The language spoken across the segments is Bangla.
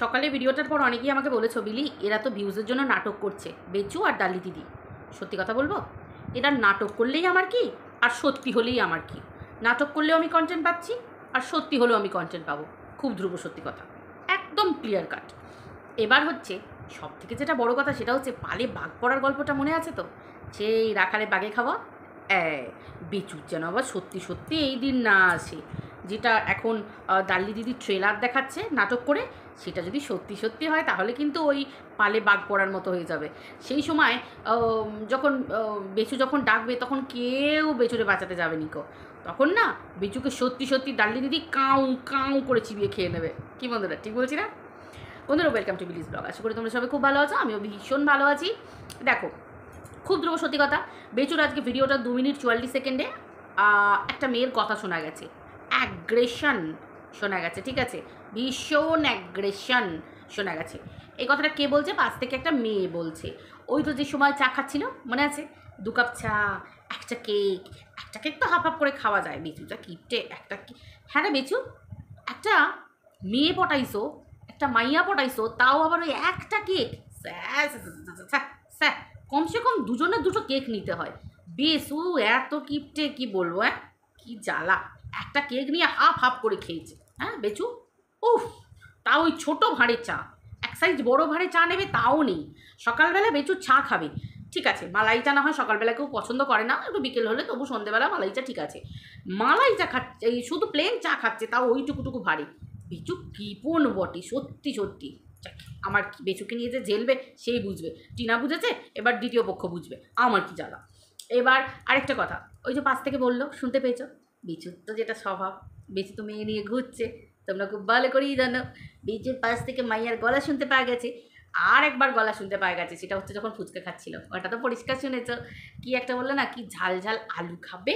সকালে ভিডিওটার পর অনেকেই আমাকে বলেছ বিলি এরা তো ভিউজের জন্য নাটক করছে বেচু আর ডালি দিদি সত্যি কথা বলবো এরা নাটক করলেই আমার কি আর সত্যি হলেই আমার কি নাটক করলেও আমি কন্টেন্ট পাচ্ছি আর সত্যি হলেও আমি কন্টেন্ট পাবো খুব ধ্রুব সত্যি কথা একদম ক্লিয়ার কাট এবার হচ্ছে সব থেকে যেটা বড় কথা সেটা হচ্ছে পালে বাঘ পড়ার গল্পটা মনে আছে তো সেই রাখালে বাঘে খাওয়া বেচুর যেন আবার সত্যি সত্যি এই দিন না আসে যেটা এখন দাল্লি দিদি ট্রেলার দেখাচ্ছে নাটক করে সেটা যদি সত্যি সত্যি হয় তাহলে কিন্তু ওই পালে বাঘ পড়ার মতো হয়ে যাবে সেই সময় যখন বেচু যখন ডাকবে তখন কেউ বেচুরে বাঁচাতে যাবে নিকো তখন না বেচুকে সত্যি সত্যি দাল্লি দিদি কাউ কাউ করে চিবিয়ে খেয়ে নেবে কি বন্ধুরা ঠিক বলছি না বন্ধুরা ওয়েলকাম টু বিলিজ ব্লগ আশা করি তোমরা সবাই খুব ভালো আছো আমিও ভীষণ ভালো আছি দেখো খুব দ্রুব সত্যি কথা বেচুর আজকে ভিডিওটা দু মিনিট চুয়াল্লিশ সেকেন্ডে একটা মেয়ের কথা শোনা গেছে অ্যাগ্রেশন শোনা গেছে ঠিক আছে ভীষণ অ্যাগ্রেশন শোনা গেছে এই কথাটা কে বলছে পাশ থেকে একটা মেয়ে বলছে ওই তো যে সময় চা খাচ্ছিল মনে আছে দু কাপ চা একটা কেক একটা কেক তো হাফ হাফ করে খাওয়া যায় বেচুটা কিপটে একটা হ্যাঁ রে বেচু একটা মেয়ে পটাইছো একটা মাইয়া পটাইছো তাও আবার ওই একটা কেক স্যার কমসে কম দুজনে দুটো কেক নিতে হয় বেশু এত কিপটে কি বলবো হ্যাঁ কি জ্বালা একটা কেক নিয়ে হাফ হাফ করে খেয়েছে হ্যাঁ বেচু উফ তা ওই ছোটো ভাঁড়ে চা এক সাইজ বড়ো ভাঁড়ে চা নেবে তাও নেই সকালবেলা বেচু চা খাবে ঠিক আছে মালাই চা না হয় সকালবেলা কেউ পছন্দ করে না একটু বিকেল হলে তবু সন্ধেবেলা মালাই চা ঠিক আছে মালাই চা খাচ্ছে এই শুধু প্লেন চা খাচ্ছে তাও ওইটুকুটুকু ভারী বেচু কৃপণ বটে সত্যি সত্যি আমার বেচুকে নিয়ে যে জেলবে সেই বুঝবে টিনা বুঝেছে এবার দ্বিতীয় পক্ষ বুঝবে আমার কি জ্বালা এবার আরেকটা কথা ওই যে পাশ থেকে বললো শুনতে পেয়েছো বিচুর তো যেটা স্বভাব বিচু তো মেয়ে নিয়ে ঘুরছে তোমরা খুব ভালো করেই জানো বিচুর পাশ থেকে মাইয়ার গলা শুনতে পাওয়া গেছে আর একবার গলা শুনতে পাওয়া গেছে সেটা হচ্ছে যখন ফুচকা খাচ্ছিল ওটা তো পরিষ্কার শুনেছ কি একটা বললো না কি ঝাল ঝাল আলু খাবে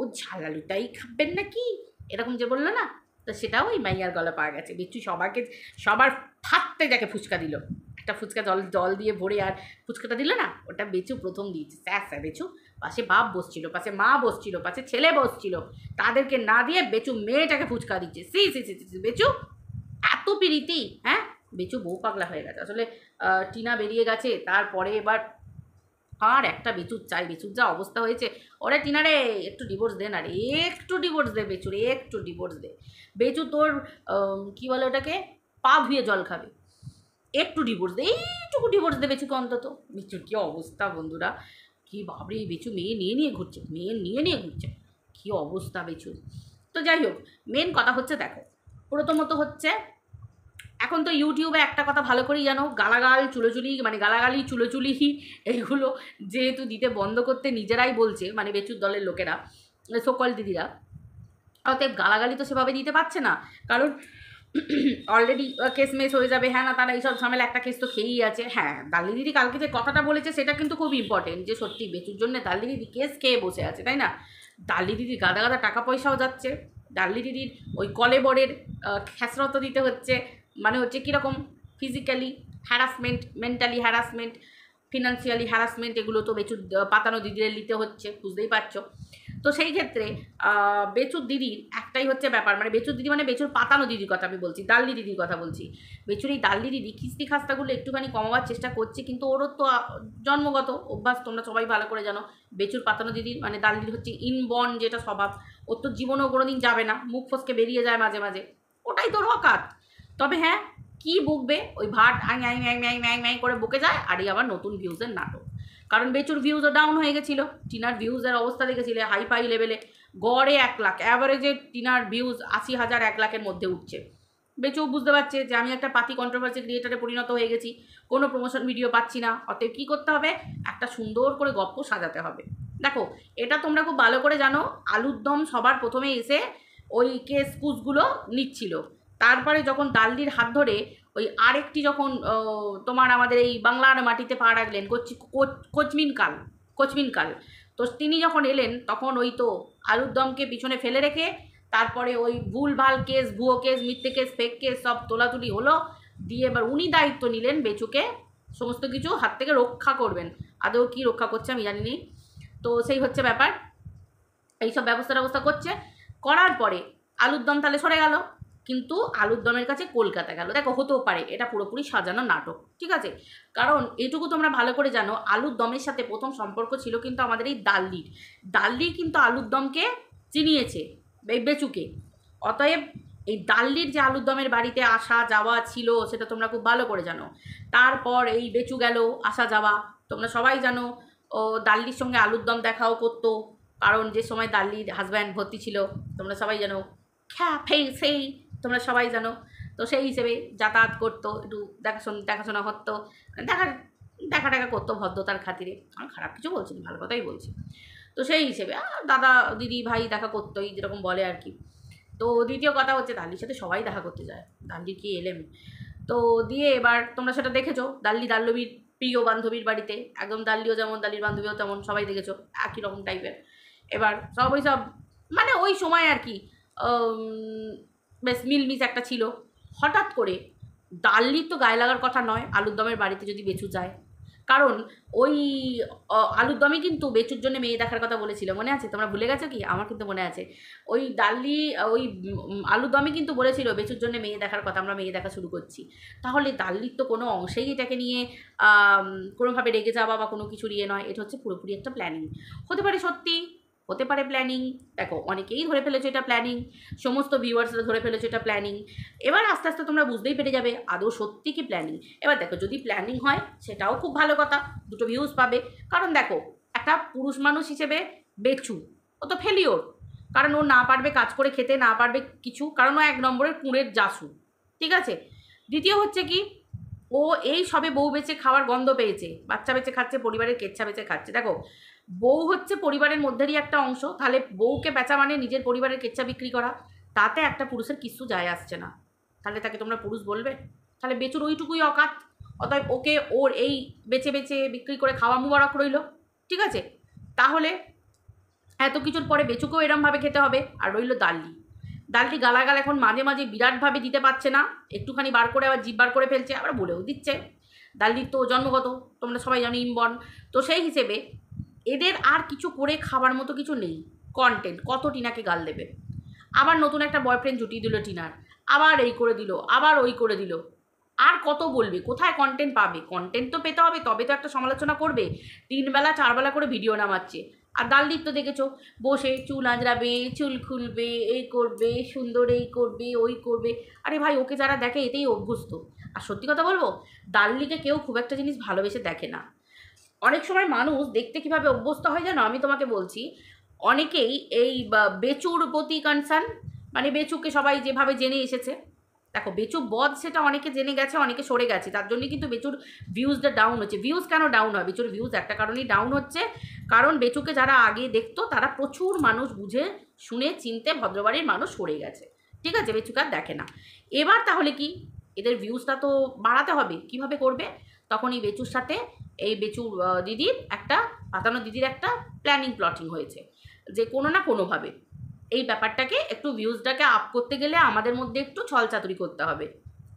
ও ঝাল আলুটাই খাবেন না কি এরকম যে বললো না তো সেটাও ওই মাইয়ার গলা পাওয়া গেছে বিচু সবাইকে সবার ফাটতে যাকে ফুচকা দিল একটা ফুচকা জল জল দিয়ে ভরে আর ফুচকাটা দিল না ওটা বেচু প্রথম দিয়েছে স্যার স্যার বেচু পাশে বাপ বসছিল পাশে মা বসছিল পাশে ছেলে বসছিল তাদেরকে না দিয়ে বেচু মেয়েটাকে ফুচকা দিচ্ছে সি সি সি সি বেচু এত প্রীতি হ্যাঁ বেচু বউ পাগলা হয়ে গেছে আসলে টিনা বেরিয়ে গেছে তারপরে এবার আর একটা বেচুর চাই বেচুর যা অবস্থা হয়েছে ওরে টিনা রে একটু ডিভোর্স দে না রে একটু ডিভোর্স দে বেচুর একটু ডিভোর্স দে বেচু তোর কী বলে ওটাকে পা ধুয়ে জল খাবে একটু ডিভোর্স দে এইটুকু ডিভোর্স দে বেচুকে অন্তত বেচুর কী অবস্থা বন্ধুরা কি বাবরে বেচু মেয়ে নিয়ে নিয়ে ঘুরছে মেয়ে নিয়ে নিয়ে ঘুরছে কী অবস্থা বেচু তো যাই হোক মেন কথা হচ্ছে দেখো প্রথমত হচ্ছে এখন তো ইউটিউবে একটা কথা ভালো করেই জানো গালাগাল চুলোচুলি মানে গালাগালি চুলোচুলি এইগুলো যেহেতু দিতে বন্ধ করতে নিজেরাই বলছে মানে বেচুর দলের লোকেরা সকল দিদিরা অতএব গালাগালি তো সেভাবে দিতে পারছে না কারণ অলরেডি কেস মেস হয়ে যাবে হ্যাঁ না তারা এইসব ঝামেলা একটা কেস তো খেয়েই আছে হ্যাঁ দিদি কালকে যে কথাটা বলেছে সেটা কিন্তু খুব ইম্পর্টেন্ট যে সত্যি বেচুর জন্য দালিদিদি কেস খেয়ে বসে আছে তাই না দালিদিদির গাদা গাদা টাকা পয়সাও যাচ্ছে দিদির ওই কলেবরের খেসরত দিতে হচ্ছে মানে হচ্ছে কীরকম physically harassment mentally harassment financially harassment এগুলো তো বেচুর পাতানো দিদিদের নিতে হচ্ছে বুঝতেই পারছো তো সেই ক্ষেত্রে বেচুর দিদির একটাই হচ্ছে ব্যাপার মানে বেচুর দিদি মানে বেচুর পাতানো দিদির কথা আমি বলছি দাল্লি দিদির কথা বলছি বেচুর এই দাল্লি দিদি খিস্তি খাস্তাগুলো একটুখানি কমাবার চেষ্টা করছে কিন্তু ওরও তো জন্মগত অভ্যাস তোমরা সবাই ভালো করে জানো বেচুর পাতানো দিদির মানে দাল্লির হচ্ছে ইনবর্ন যেটা স্বভাব ওর তো জীবনেও কোনো দিন যাবে না মুখ ফসকে বেরিয়ে যায় মাঝে মাঝে ওটাই তোর রকাত তবে হ্যাঁ কি বকবে ওই ভাট আই অ্যাং অ্যাং ম্যাং ম্যাং ম্যাং করে বকে যায় আর এই আবার নতুন ভিউজের নাটক কারণ বেচুর ভিউজও ডাউন হয়ে গেছিল টিনার ভিউজের অবস্থা দেখেছিলে হাই ফাই লেভেলে গড়ে এক লাখ অ্যাভারেজে টিনার ভিউজ আশি হাজার এক লাখের মধ্যে উঠছে বেচেও বুঝতে পারছে যে আমি একটা পাতি কন্ট্রোভার্সি ক্রিয়েটারে পরিণত হয়ে গেছি কোনো প্রমোশন ভিডিও পাচ্ছি না অতএব কী করতে হবে একটা সুন্দর করে গপ্প সাজাতে হবে দেখো এটা তোমরা খুব ভালো করে জানো আলুর দম সবার প্রথমে এসে ওই কেস কুসগুলো নিচ্ছিল তারপরে যখন দাল্লির হাত ধরে ওই আরেকটি যখন তোমার আমাদের এই বাংলার মাটিতে পা রাখলেন কোচমিন কাল কোচমিন কাল তো তিনি যখন এলেন তখন ওই তো আলুর দমকে পিছনে ফেলে রেখে তারপরে ওই ভুলভাল কেস ভুয়ো কেস মিথ্যে কেস ফেক কেস সব তোলাতুলি হলো দিয়ে এবার উনি দায়িত্ব নিলেন বেচুকে সমস্ত কিছু হাত থেকে রক্ষা করবেন আদৌ কি রক্ষা করছে আমি জানি তো সেই হচ্ছে ব্যাপার এইসব ব্যবস্থা ব্যবস্থা করছে করার পরে আলুর দম তাহলে সরে গেল কিন্তু আলুর দমের কাছে কলকাতা গেল দেখো হতেও পারে এটা পুরোপুরি সাজানো নাটক ঠিক আছে কারণ এটুকু তোমরা ভালো করে জানো আলুর দমের সাথে প্রথম সম্পর্ক ছিল কিন্তু আমাদের এই দাল্লির দাল্লি কিন্তু আলুর দমকে চিনিয়েছে বেচুকে অতএব এই দাল্লির যে আলুর দমের বাড়িতে আসা যাওয়া ছিল সেটা তোমরা খুব ভালো করে জানো তারপর এই বেচু গেল আসা যাওয়া তোমরা সবাই জানো ও দাল্লির সঙ্গে আলুর দম দেখাও করতো কারণ যে সময় দাল্লির হাজব্যান্ড ভর্তি ছিল তোমরা সবাই জানো খ্যা ফেই সেই তোমরা সবাই জানো তো সেই হিসেবে যাতায়াত করতো একটু দেখাশোনা দেখাশোনা করতো দেখা দেখা টাকা করতো ভদ্রতার খাতিরে আমি খারাপ কিছু বলছি ভালো কথাই বলছি তো সেই হিসেবে দাদা দিদি ভাই দেখা করতো এই যেরকম বলে আর কি তো দ্বিতীয় কথা হচ্ছে দাল্লির সাথে সবাই দেখা করতে যায় দাল্লি কি এলেম তো দিয়ে এবার তোমরা সেটা দেখেছো দাল্লি দাল্লবীর প্রিয় বান্ধবীর বাড়িতে একদম দাল্লিও যেমন দাল্লির বান্ধবীও তেমন সবাই দেখেছো একই রকম টাইপের এবার সব ওই সব মানে ওই সময় আর কি বেশ মিলমিস একটা ছিল হঠাৎ করে ডাল্লি তো গায়ে লাগার কথা নয় আলুর দমের বাড়িতে যদি বেচু যায় কারণ ওই আলুর কিন্তু বেচুর জন্য মেয়ে দেখার কথা বলেছিল মনে আছে তোমরা ভুলে গেছো কি আমার কিন্তু মনে আছে ওই ডাল্লি ওই আলুর কিন্তু বলেছিল বেচুর জন্য মেয়ে দেখার কথা আমরা মেয়ে দেখা শুরু করছি তাহলে ডাল্লির তো কোনো অংশেই এটাকে নিয়ে কোনোভাবে রেগে যাওয়া বা কোনো কিছু ইয়ে নয় এটা হচ্ছে পুরোপুরি একটা প্ল্যানিং হতে পারে সত্যি হতে পারে প্ল্যানিং দেখো অনেকেই ধরে ফেলেছো এটা প্ল্যানিং সমস্ত ভিউয়ার্সরা ধরে ফেলেছো এটা প্ল্যানিং এবার আস্তে আস্তে তোমরা বুঝতেই পেরে যাবে আদৌ সত্যি কি প্ল্যানিং এবার দেখো যদি প্ল্যানিং হয় সেটাও খুব ভালো কথা দুটো ভিউজ পাবে কারণ দেখো একটা পুরুষ মানুষ হিসেবে বেচু ও তো ফেলিওর কারণ ও না পারবে কাজ করে খেতে না পারবে কিছু কারণ ও এক নম্বরের কুঁড়ের জাসু ঠিক আছে দ্বিতীয় হচ্ছে কি ও এই সবে বউ বেঁচে খাওয়ার গন্ধ পেয়েছে বাচ্চা বেঁচে খাচ্ছে পরিবারের কেচ্ছা বেঁচে খাচ্ছে দেখো বউ হচ্ছে পরিবারের মধ্যেরই একটা অংশ তাহলে বউকে বেচা মানে নিজের পরিবারের কেচ্ছা বিক্রি করা তাতে একটা পুরুষের কিছু যায় আসছে না তাহলে তাকে তোমরা পুরুষ বলবে তাহলে বেচুর ওইটুকুই অকাত অতএব ওকে ওর এই বেছে বেছে বিক্রি করে খাওয়া মুবারক রইল ঠিক আছে তাহলে এত কিছুর পরে বেচুকেও এরমভাবে খেতে হবে আর রইল দাল্লি ডালটি গালাগাল এখন মাঝে মাঝে বিরাটভাবে দিতে পারছে না একটুখানি বার করে আবার জিভ বার করে ফেলছে আবার বলেও দিচ্ছে ডালটির তো জন্মগত তোমরা সবাই জানো ইনবর্ন তো সেই হিসেবে এদের আর কিছু করে খাবার মতো কিছু নেই কন্টেন্ট কত টিনাকে গাল দেবে আবার নতুন একটা বয়ফ্রেন্ড জুটিয়ে দিল টিনার আবার এই করে দিল আবার ওই করে দিল আর কত বলবে কোথায় কন্টেন্ট পাবে কন্টেন্ট তো পেতে হবে তবে তো একটা সমালোচনা করবে তিনবেলা চারবেলা করে ভিডিও নামাচ্ছে আর গালদীপ তো দেখেছো বসে চুল আঁচড়াবে চুল খুলবে এই করবে সুন্দর এই করবে ওই করবে আরে ভাই ওকে যারা দেখে এতেই অভ্যস্ত আর সত্যি কথা বলবো দাল্লিকে কেউ খুব একটা জিনিস ভালোবেসে দেখে না অনেক সময় মানুষ দেখতে কিভাবে অভ্যস্ত হয় জানো আমি তোমাকে বলছি অনেকেই এই বেচুর প্রতি কনসার্ন মানে বেচুকে সবাই যেভাবে জেনে এসেছে দেখো বেচু বদ সেটা অনেকে জেনে গেছে অনেকে সরে গেছে তার জন্যই কিন্তু বেচুর ভিউজটা ডাউন হচ্ছে ভিউজ কেন ডাউন হয় বেচুর ভিউজ একটা কারণেই ডাউন হচ্ছে কারণ বেচুকে যারা আগে দেখতো তারা প্রচুর মানুষ বুঝে শুনে চিনতে ভদ্রবাড়ির মানুষ সরে গেছে ঠিক আছে বেচুকে আর দেখে না এবার তাহলে কি এদের ভিউজটা তো বাড়াতে হবে কিভাবে করবে তখন এই বেচুর সাথে এই বেচুর দিদির একটা পাতানো দিদির একটা প্ল্যানিং প্লটিং হয়েছে যে কোনো না কোনোভাবে এই ব্যাপারটাকে একটু ভিউজটাকে আপ করতে গেলে আমাদের মধ্যে একটু ছলচাতুরি করতে হবে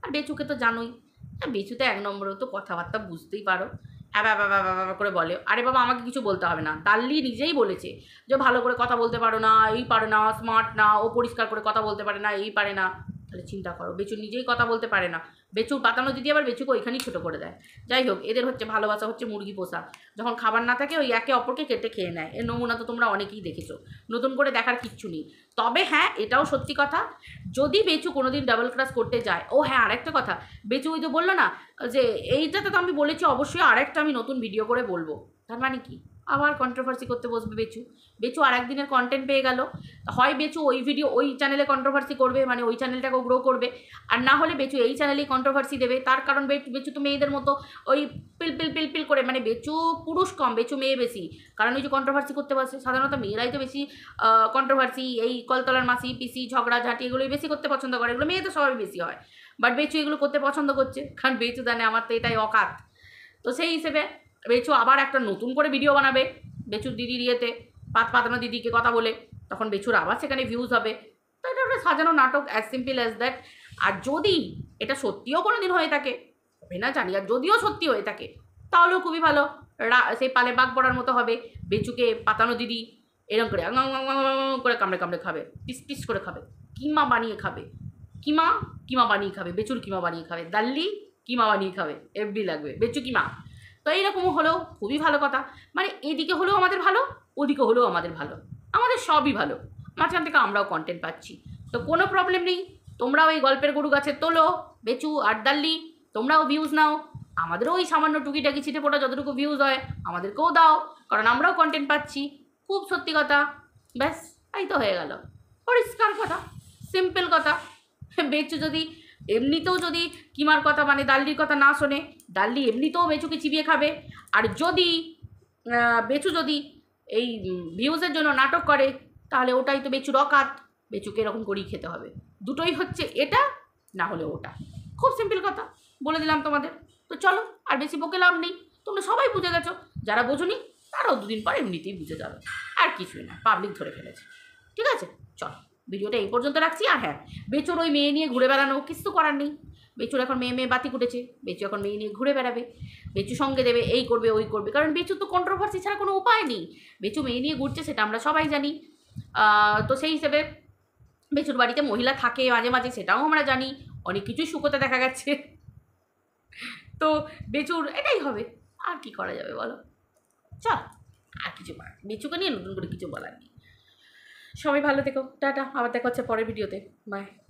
আর বেচুকে তো জানোই হ্যাঁ, বেচু তো এক নম্বরে তো কথাবার্তা বুঝতেই পারো অ্যাবা বাবা করে বলে আরে বাবা আমাকে কিছু বলতে হবে না তাল্লি নিজেই বলেছে যে ভালো করে কথা বলতে পারো না এই পারে না স্মার্ট না ও পরিষ্কার করে কথা বলতে পারে না এই পারে না তাহলে চিন্তা করো বেচু নিজেই কথা বলতে পারে না বেচু পাতানো দিদি আবার বেচুকে ওইখানেই ছোটো করে দেয় যাই হোক এদের হচ্ছে ভালোবাসা হচ্ছে মুরগি পোষা যখন খাবার না থাকে ওই একে অপরকে কেটে খেয়ে নেয় এর নমুনা তো তোমরা অনেকেই দেখেছো নতুন করে দেখার কিচ্ছু নেই তবে হ্যাঁ এটাও সত্যি কথা যদি বেচু কোনোদিন ডাবল ক্রাস করতে যায় ও হ্যাঁ আরেকটা কথা বেচু ওই তো বললো না যে এইটাতে তো আমি বলেছি অবশ্যই আরেকটা আমি নতুন ভিডিও করে বলবো তার মানে কি আবার কন্ট্রোভার্সি করতে বসবে বেচু বেচু আর একদিনের কন্টেন্ট পেয়ে গেল হয় বেচু ওই ভিডিও ওই চ্যানেলে কন্ট্রোভার্সি করবে মানে ওই চ্যানেলটাকেও গ্রো করবে আর না হলে বেচু এই চ্যানেলেই কন্ট্রোভার্সি দেবে তার কারণ বেচু তো মেয়েদের মতো ওই পিল পিল পিল পিল করে মানে বেচু পুরুষ কম বেচু মেয়ে বেশি কারণ ওই যে কন্ট্রোভার্সি করতে পারছে সাধারণত মেয়েরাই তো বেশি কন্ট্রোভার্সি এই কলতলার মাসি পিসি ঝগড়া ঝাঁটি এগুলোই বেশি করতে পছন্দ করে এগুলো মেয়ে তো সবাই বেশি হয় বাট বেচু এগুলো করতে পছন্দ করছে কারণ বেচু জানে আমার তো এটাই অকাত তো সেই হিসেবে বেচু আবার একটা নতুন করে ভিডিও বানাবে বেচুর দিদির ইয়েতে পাত পাতানো দিদিকে কথা বলে তখন বেচুর আবার সেখানে ভিউজ হবে তো এটা একটা সাজানো নাটক অ্যাজ সিম্পল অ্যাজ দ্যাট আর যদি এটা সত্যিও কোনো দিন হয়ে থাকে হবে না জানি আর যদিও সত্যি হয়ে থাকে তাহলেও খুবই ভালো সেই পালে বাঘ পড়ার মতো হবে বেচুকে পাতানো দিদি এরম করে করে কামড়ে কামড়ে খাবে পিস পিস করে খাবে কিমা বানিয়ে খাবে কিমা কিমা বানিয়ে খাবে বেচুর কিমা বানিয়ে খাবে দাল্লি কিমা বানিয়ে খাবে এফবি লাগবে বেচু কিমা তো এইরকম হলেও খুবই ভালো কথা মানে এদিকে হলেও আমাদের ভালো ওদিকে হলেও আমাদের ভালো আমাদের সবই ভালো মাঝখান থেকে আমরাও কন্টেন্ট পাচ্ছি তো কোনো প্রবলেম নেই তোমরাও এই গল্পের গরু গাছে তোলো বেচু আড্ডাল্লি তোমরাও ভিউজ নাও আমাদেরও ওই সামান্য টুকিটাকি ছিটে পোটা যতটুকু ভিউজ হয় আমাদেরকেও দাও কারণ আমরাও কন্টেন্ট পাচ্ছি খুব সত্যি কথা ব্যাস এই তো হয়ে গেল পরিষ্কার কথা সিম্পল কথা বেচু যদি এমনিতেও যদি কিমার কথা মানে ডাল্লির কথা না শোনে ডাল্লি এমনিতেও বেচুকে চিবিয়ে খাবে আর যদি বেচু যদি এই ভিউজের জন্য নাটক করে তাহলে ওটাই তো বেচু রকাত বেচুকে এরকম করেই খেতে হবে দুটোই হচ্ছে এটা না হলে ওটা খুব সিম্পল কথা বলে দিলাম তোমাদের তো চলো আর বেশি বকে লাভ নেই তোমরা সবাই বুঝে গেছো যারা বোঝনি তারাও দুদিন পর এমনিতেই বুঝে যাবে আর কিছুই না পাবলিক ধরে ফেলেছে ঠিক আছে চলো ভিডিওটা এই পর্যন্ত রাখছি আর হ্যাঁ বেচোর ওই মেয়ে নিয়ে ঘুরে বেড়ানো কিছু করার নেই বেচুর এখন মেয়ে মেয়ে বাতি কুটেছে বেচু এখন মেয়ে নিয়ে ঘুরে বেড়াবে বেচু সঙ্গে দেবে এই করবে ওই করবে কারণ বেচু তো কন্ট্রোভার্সি ছাড়া কোনো উপায় নেই বেচু মেয়ে নিয়ে ঘুরছে সেটা আমরা সবাই জানি তো সেই হিসেবে বেচুর বাড়িতে মহিলা থাকে মাঝে মাঝে সেটাও আমরা জানি অনেক কিছুই শুকোতে দেখা গেছে তো বেচুর এটাই হবে আর কি করা যাবে বলো চল আর কিছু বেচুকে নিয়ে নতুন করে কিছু বলার নেই সবাই ভালো থেকো টাটা আবার দেখা হচ্ছে পরের ভিডিওতে বাই